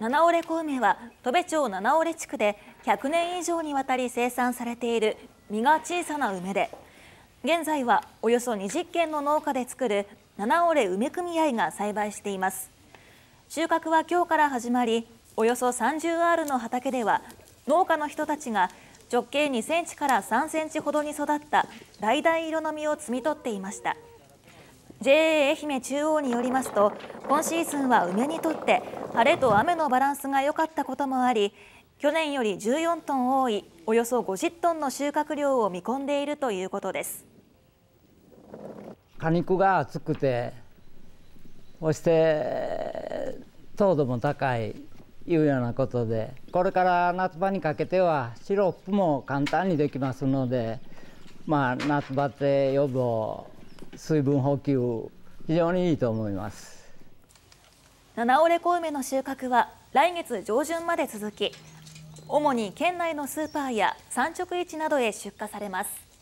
七折小梅は戸部町七折地区で100年以上にわたり生産されている実が小さな梅で現在はおよそ20軒の農家で作る七折梅組合が栽培しています収穫は今日から始まりおよそ30アールの畑では農家の人たちが直径2センチから3センチほどに育った橙色の実を摘み取っていました。JA 愛媛中央によりますと今シーズンは梅にとって晴れと雨のバランスが良かったこともあり去年より14トン多いおよそ50トンの収穫量を見込んでいるということです果肉が厚くてそして糖度も高いいうようなことでこれから夏場にかけてはシロップも簡単にできますのでまあ夏バテ予防水分補給非常にいいと思います七尾レコ梅の収穫は来月上旬まで続き主に県内のスーパーや産直市などへ出荷されます